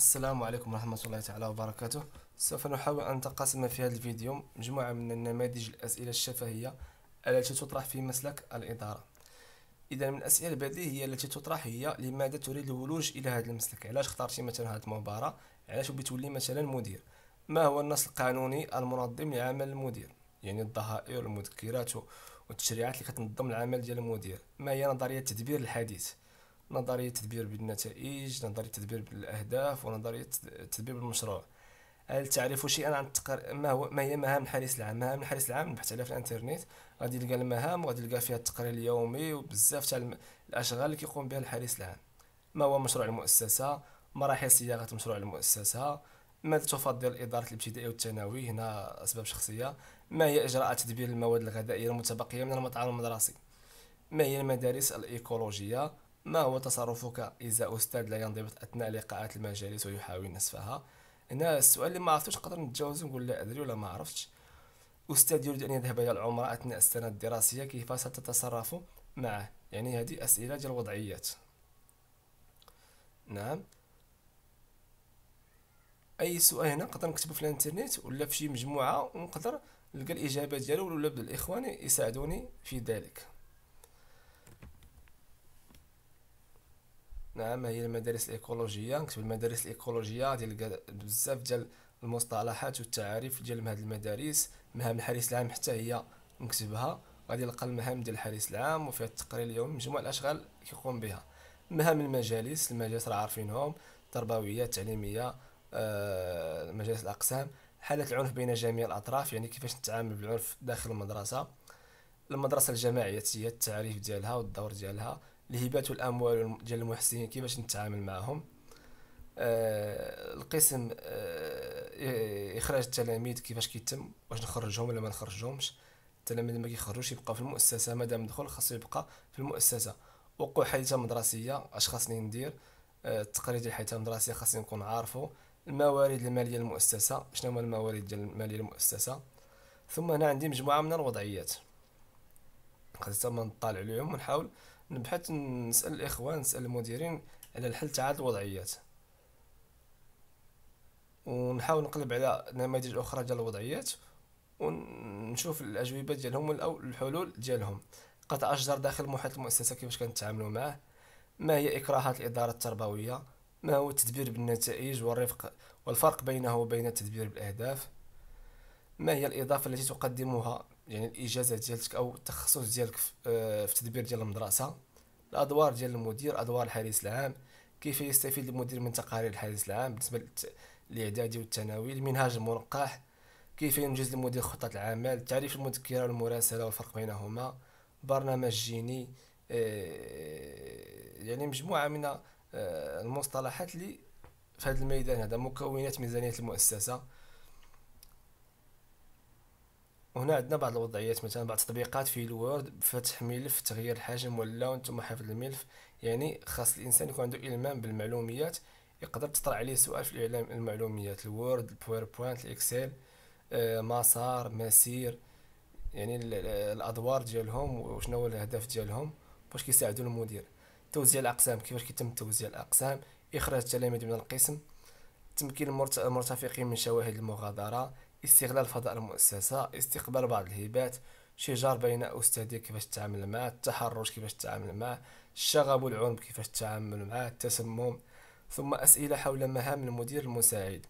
السلام عليكم ورحمة الله تعالى وبركاته سوف نحاول أن نتقاسم في هذا الفيديو مجموعة من النماذج الأسئلة الشفهية التي تطرح في مسلك الإدارة إذا من الأسئلة البديهية التي تطرح هي لماذا تريد الولوج إلى هذا المسلك علاش اخترتي مثلا هذه المباراة علاش بتولي مثلا مدير ما هو النص القانوني المنظم لعمل المدير يعني الضهائر والمذكرات والتشريعات اللي كتنظم العمل ديال المدير ما هي نظرية التدبير الحديث نظريه تدبير بالنتائج نظريه تدبير بالاهداف ونظريه تدبير بالمشروع هل تعرف شيئا عن التقر... ما هو ما هي مهام الحارس العام مهام الحارس العام نبحث عليها في الانترنت غادي تلقى المهام وغادي تلقى فيها التقرير اليومي وبزاف تاع الم... الاشغال اللي كيقوم بها الحارس العام ما هو مشروع المؤسسه مراحل صياغه مشروع المؤسسه ماذا تفضل إدارة الابتدائي والثانوي هنا أسباب شخصية ما هي إجراءات تدبير المواد الغذائية المتبقية من المطعم المدرسي ما هي المدارس الإيكولوجية ما هو تصرفك إذا أستاذ لا ينضبط أثناء لقاءات المجالس ويحاول نسفها هنا السؤال اللي ما عرفتوش نقدر نتجاوزه نقول لا أدري ولا ما عرفتش أستاذ يريد أن يذهب إلى العمرة أثناء السنة الدراسية كيف ستتصرف معه يعني هذه أسئلة ديال الوضعيات نعم أي سؤال هنا نقدر نكتبه في الانترنت ولا في شي مجموعة ونقدر نلقى الإجابة ديالو ولا الإخوان يساعدوني في ذلك نعم هي المدارس الايكولوجيه نكتب المدارس الايكولوجيه ديال بزاف ديال المصطلحات والتعاريف ديال هذه المدارس مهام الحارس العام حتى هي نكتبها غادي نلقى المهام ديال الحارس العام وفيها التقرير اليومي مجموع الاشغال كيقوم بها مهام المجالس المجالس راه عارفينهم التربويه التعليميه آه مجالس الاقسام حالة العنف بين جميع الأطراف يعني كيفاش نتعامل بالعنف داخل المدرسة المدرسة الجماعية هي التعريف ديالها والدور ديالها الهبات والاموال ديال المحسنين كيفاش نتعامل معهم آه، القسم آه، اخراج التلاميذ كيفاش كيتم واش نخرجهم ولا ما نخرجهمش التلاميذ ما كيخرجوش يبقى في المؤسسه مادام دخل خاصو يبقى في المؤسسه وقوع حادثه مدرسيه اش خاصني ندير التقرير آه، ديال الحادثه المدرسيه خاصني نكون عارفو الموارد الماليه للمؤسسه شنو هما الموارد ديال الماليه للمؤسسه ثم هنا عندي مجموعه من الوضعيات خاصنا نطالع عليهم ونحاول نبحث نسال الاخوان نسال المديرين على الحل تاع الوضعيات ونحاول نقلب على نماذج اخرى ديال الوضعيات ونشوف الاجوبه ديالهم او الحلول ديالهم قطع اشجار داخل محيط المؤسسه كيفاش كنتعاملوا معاه ما هي اكراهات الاداره التربويه ما هو التدبير بالنتائج والرفق والفرق بينه وبين التدبير بالاهداف ما هي الاضافه التي تقدمها يعني الاجازه ديالتك او التخصص ديالك آه، في تدبير ديال المدرسه الادوار ديال المدير ادوار الحارس العام كيف يستفيد المدير من تقارير الحارس العام بالنسبه للاعدادي والثانوي المنهاج المنقح كيف ينجز المدير خطه العمل تعريف المذكره والمراسله والفرق بينهما برنامج جيني آه، يعني مجموعه من آه، المصطلحات اللي في هذا الميدان هذا مكونات ميزانيه المؤسسه هنا عندنا بعض الوضعيات مثلا بعض التطبيقات في الوورد فتح ملف تغيير الحجم واللون ثم حفظ الملف يعني خاص الانسان يكون عنده المام بالمعلومات يقدر تطرح عليه سؤال في الاعلام المعلومات الوورد البوربوينت الاكسل آه، مسار مسير يعني الادوار ديالهم وشنو هو الاهداف ديالهم باش كيساعدوا المدير توزيع الاقسام كيفاش كيتم توزيع الاقسام اخراج التلاميذ من القسم تمكين المرتفقين من شواهد المغادره استغلال فضاء المؤسسة استقبال بعض الهبات شجار بين أستاذي كيفاش تتعامل معه التحرش كيفاش تتعامل معه الشغب والعنف كيفاش تتعامل معه التسمم ثم أسئلة حول مهام المدير المساعد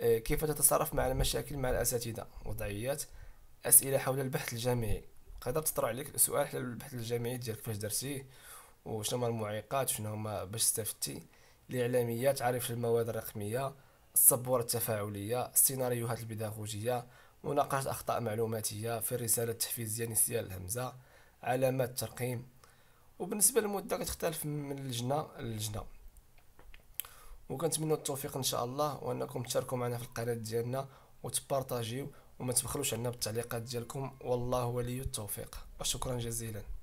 آه، كيف تتصرف مع المشاكل مع الأساتذة وضعيات أسئلة حول البحث الجامعي قد تطرح عليك سؤال حول البحث الجامعي ديالك كيفاش درتيه وشنو هما المعيقات شنو هما باش استفدتي الإعلاميات عارف المواد الرقمية السبورة التفاعلية السيناريوهات البيداغوجية مناقشة أخطاء معلوماتية في الرسالة التحفيزية نسيان الهمزة علامات الترقيم وبالنسبة للمدة كتختلف من لجنة للجنة وكنتمنى التوفيق ان شاء الله وانكم تشاركوا معنا في القناة ديالنا وتبارطاجيو وما تبخلوش عنا بالتعليقات ديالكم والله ولي التوفيق وشكرا جزيلا